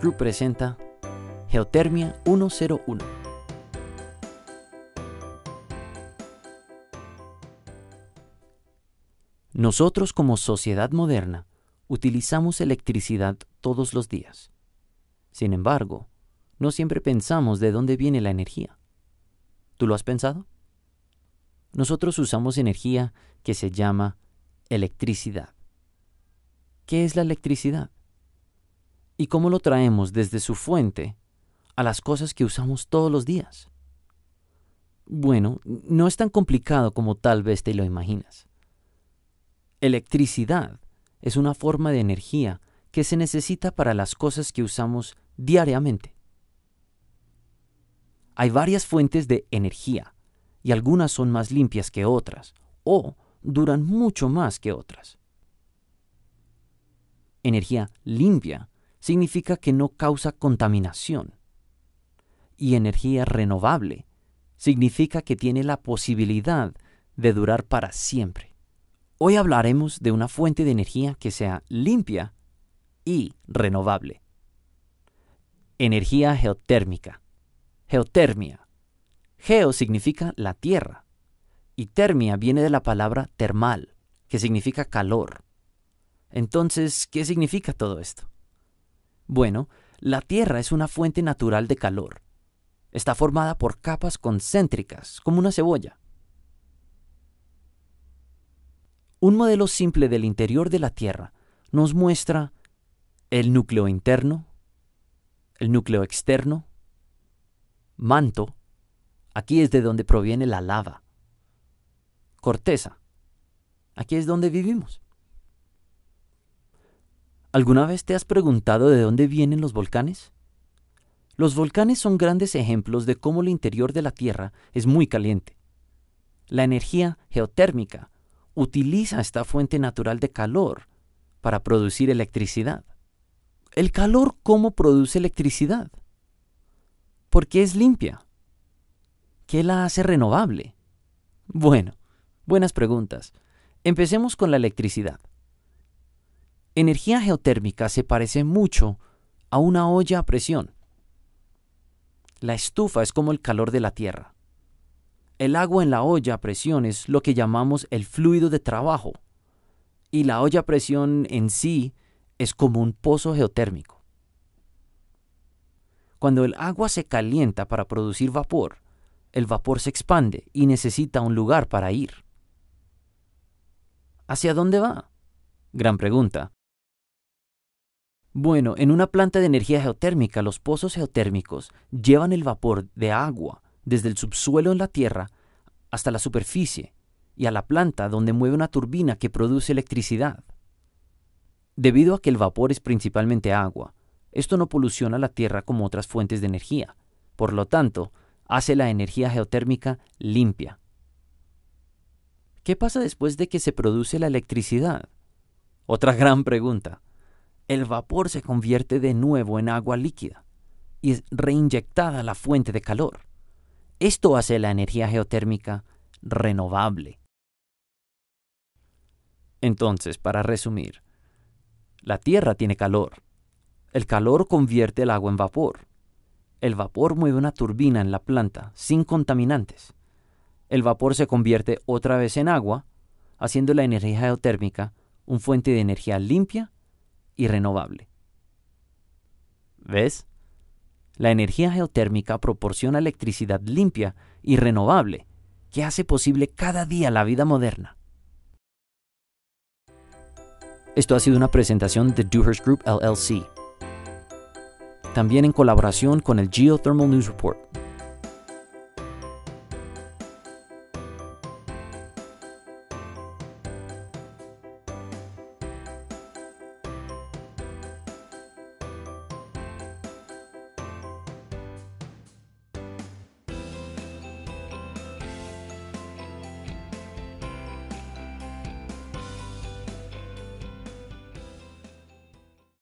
Group presenta Geotermia 101. Nosotros como sociedad moderna utilizamos electricidad todos los días. Sin embargo, no siempre pensamos de dónde viene la energía. ¿Tú lo has pensado? Nosotros usamos energía que se llama electricidad. ¿Qué es la electricidad? y cómo lo traemos desde su fuente a las cosas que usamos todos los días. Bueno, no es tan complicado como tal vez te lo imaginas. Electricidad es una forma de energía que se necesita para las cosas que usamos diariamente. Hay varias fuentes de energía y algunas son más limpias que otras o duran mucho más que otras. Energía limpia significa que no causa contaminación. Y energía renovable significa que tiene la posibilidad de durar para siempre. Hoy hablaremos de una fuente de energía que sea limpia y renovable. Energía geotérmica. Geotermia. Geo significa la tierra y termia viene de la palabra termal, que significa calor. Entonces, ¿qué significa todo esto? Bueno, la Tierra es una fuente natural de calor. Está formada por capas concéntricas, como una cebolla. Un modelo simple del interior de la Tierra nos muestra el núcleo interno, el núcleo externo, manto, aquí es de donde proviene la lava, corteza, aquí es donde vivimos. ¿Alguna vez te has preguntado de dónde vienen los volcanes? Los volcanes son grandes ejemplos de cómo el interior de la Tierra es muy caliente. La energía geotérmica utiliza esta fuente natural de calor para producir electricidad. ¿El calor cómo produce electricidad? Porque es limpia. ¿Qué la hace renovable? Bueno, buenas preguntas. Empecemos con la electricidad energía geotérmica se parece mucho a una olla a presión. La estufa es como el calor de la Tierra. El agua en la olla a presión es lo que llamamos el fluido de trabajo. Y la olla a presión en sí es como un pozo geotérmico. Cuando el agua se calienta para producir vapor, el vapor se expande y necesita un lugar para ir. ¿Hacia dónde va? Gran pregunta. Bueno, en una planta de energía geotérmica, los pozos geotérmicos llevan el vapor de agua desde el subsuelo en la tierra hasta la superficie y a la planta donde mueve una turbina que produce electricidad. Debido a que el vapor es principalmente agua, esto no poluciona la tierra como otras fuentes de energía. Por lo tanto, hace la energía geotérmica limpia. ¿Qué pasa después de que se produce la electricidad? Otra gran pregunta el vapor se convierte de nuevo en agua líquida y es reinyectada a la fuente de calor. Esto hace la energía geotérmica renovable. Entonces, para resumir, la Tierra tiene calor. El calor convierte el agua en vapor. El vapor mueve una turbina en la planta sin contaminantes. El vapor se convierte otra vez en agua, haciendo la energía geotérmica un fuente de energía limpia y renovable. ¿Ves? La energía geotérmica proporciona electricidad limpia y renovable que hace posible cada día la vida moderna. Esto ha sido una presentación de Doers Group LLC, también en colaboración con el Geothermal News Report.